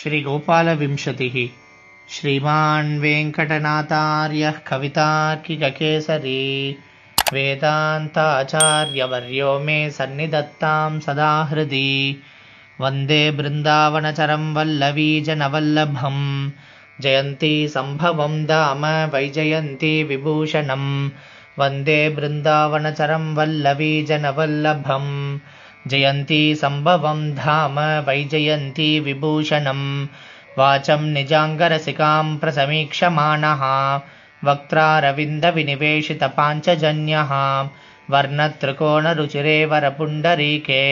श्रीगोपालविंशतिः श्रीमान् वेङ्कटनाथार्यः कविता वेदान्ताचार्यवर्यो मे सन्निधत्तां सदाहृदि वन्दे वृन्दावनचरं वल्लवीजनवल्लभं जयन्ती सम्भवं दाम वैजयन्ती विभूषणं वन्दे वृन्दावनचरं वल्लवीजनवल्लभम् जयन्ती सम्भवं धाम वैजयन्ती विभूषणं वाचं निजाङ्गरसिकां प्रसमीक्षमाणः वक्त्रारविन्दविनिवेशितपाञ्चजन्यः वर्णतृकोणरुचिरे वरपुण्डरीके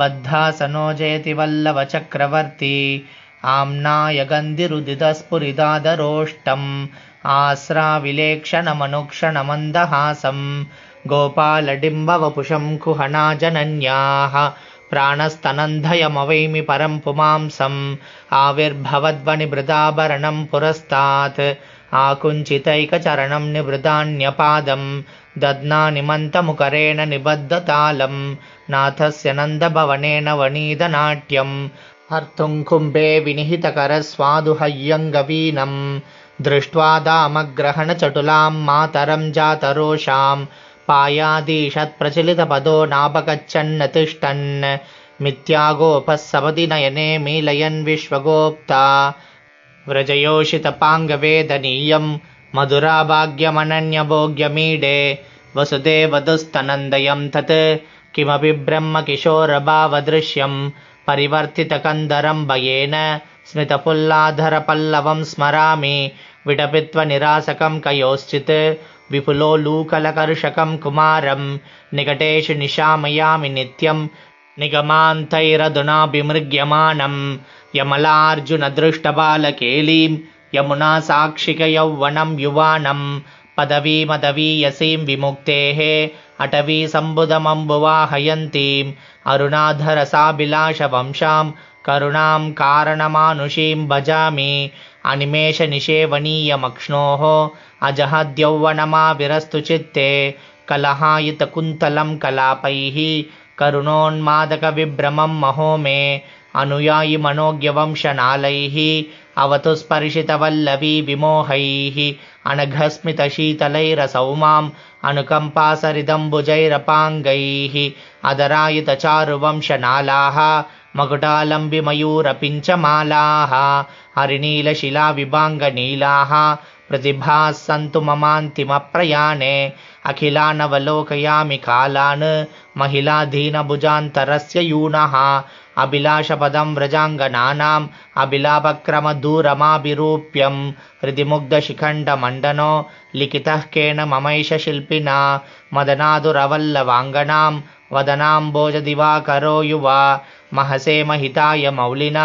बद्धा सनोजयति वल्लवचक्रवर्ती आम्नाय आस्राविलेक्षणमनुक्षणमन्दहासम् गोपालडिम्बवपुषम् जनन्याः प्राणस्तनन्धयमवैमि परम् पुमांसम् आविर्भवद्वनिभृदाभरणम् पुरस्तात् आकुञ्चितैकचरणम् निभृतान्यपादम् दध्नानिमन्तमुकरेण निबद्धतालम् नाथस्य नन्दभवनेन वनीदनाट्यम् हर्तुम् कुम्भे विनिहितकरस्वादुहय्यङ्गवीनम् दामग्रहणचटुलां मातरं जातरोषां पायादीषत्प्रचलितपदो नापगच्छन्न तिष्ठन् सपदि नयने मेलयन् विश्वगोप्ता व्रजयोषितपाङ्गवेदनीयं मधुराभाग्यमनन्यभोग्यमीडे वसुदेवदुस्तनन्दयम् तत् किमपि ब्रह्मकिशोरभावदृश्यं किशोरभावदृश्यं परिवर्तितकन्दरं भयेन स्मितपुल्लाधरपल्लवं स्मरामि विडपित्वनिरासकम् कयोश्चित् विपुलो लूकलकर्षकं कुमारं निकटेश निशामयामि नित्यं निगमान्तैरधुनाभिमृग्यमानम् यमलार्जुनदृष्टबालकेलीं यमुना साक्षिकयौवनं युवानं पदवीमदवीयसीं विमुक्तेः अटवीसम्बुदमम्बुवाहयन्तीम् सम्बुदमम्बुवाहयन्तीम् करुणां कारणमानुषीं भजामि अनिमेषनिषेवनीयमक्ष्णोः अजहद्यौवनमाविरस्तु चित्ते कलहायुतकुन्तलम् कलापैः करुणोन्मादकविभ्रमम् महोमे अनुयायि मनोज्ञवंशनालैः अवतु स्पर्शितवल्लवी विमोहैः माम् अनुकम्पासरिदम्बुजैरपाङ्गैः अदरायुतचारुवंशनालाः मकुटालम्बिमयूरपिञ्चमालाः हरिनीलशिलाविभाङ्गनीलाः प्रतिभाः सन्तु ममान्तिमप्रयाणे अखिलानवलोकयामि कालान् महिलाधीनभुजान्तरस्य यूनः अभिलाषपदं व्रजाङ्गनानाम् अभिलापक्रमदूरमाभिरूप्यं मुग्धशिखण्डमण्डनो लिखितः केन ममैष शिल्पिना मदनादुरवल्लवाङ्गनां वदनां भोजदिवाकरो युवा महसे महिताय मौलिना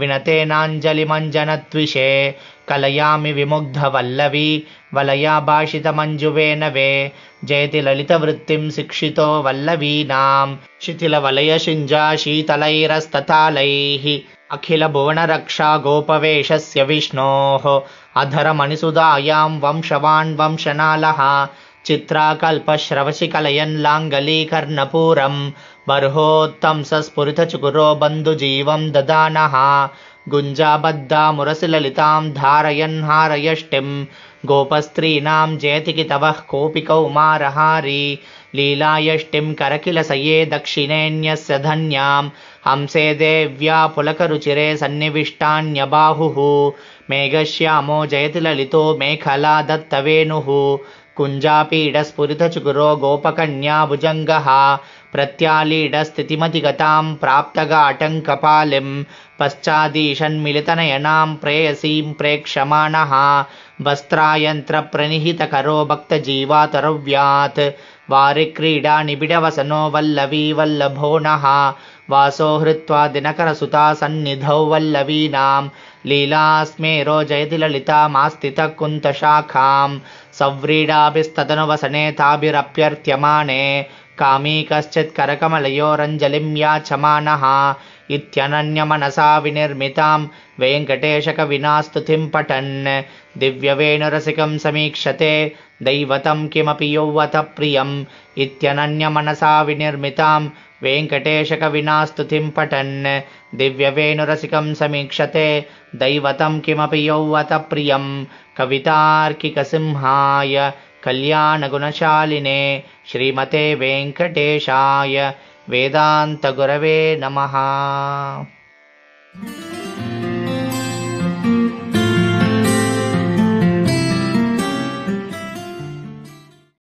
विनतेनाञ्जलिमञ्जनद्विषे कलयामि विमुग्धवल्लवी वलया भाषितमञ्जुवे वे जयति ललितवृत्तिं शिक्षितो वल्लवीनां शिथिलवलयशिञ्जा शीतलैरस्ततालैः अखिलभुवनरक्षा गोपवेशस्य विष्णोः अधरमणिसुधायां वंशवान् वंशनालः चित्राकल्पश्रवशिकलयन्लाङ्गलीकर्णपूरं बर्होत्तं सस्फुरितचुकुरो बन्धुजीवम् ददानः गुञ्जाबद्धामुरसिललितां धारयन् हारयष्टिम् गोपस्त्रीणाम् जयति किवः कोपिकौमारहारी लीलायष्टिं करकिलसये दक्षिणेऽन्यस्य धन्याम् हंसे देव्या पुलकरुचिरे सन्निविष्टान्यबाहुः मेघश्यामो जयति ललितो मेखला दत्तवेणुः कुञ्जापीडस्पुरितचुगुरो गोपकन्या भुजङ्गः प्रत्यालीडस्तिमतिगतां प्राप्तगाटङ्कपालिम् प्रेयसीं प्रेक्षमाणः वस्त्रायन्त्रप्रनिहितकरो भक्तजीवातरव्यात् वारिक्रीडानिबिडवसनो वल्लवी वल्लभो नः वासो हृत्वा दिनकरसुता सन्निधौ वल्लवीनाम् लीलास्मेरो जयति ललितामास्थितकुन्तशाखां सव्रीडाभिस्तदनुवसने ताभिरप्यर्थ्यमाणे कामी कश्चित् करकमलयोरञ्जलिं याचमानः इत्यनन्यमनसा विनिर्मितां वेङ्कटेशकविना स्तुतिम् पठन् दिव्यवेणुरसिकम् समीक्षते दैवतं किमपि यौवत प्रियम् इत्यनन्यमनसा विनिर्मिताम् वेङ्कटेशकविना पठन् दिव्यवेणुरसिकं समीक्षते दैवतं किमपि यौवत प्रियं कवितार्किकसिंहाय कल्याणगुणशालिने श्रीमते वेङ्कटेशाय वेदान्तगुरवे नमः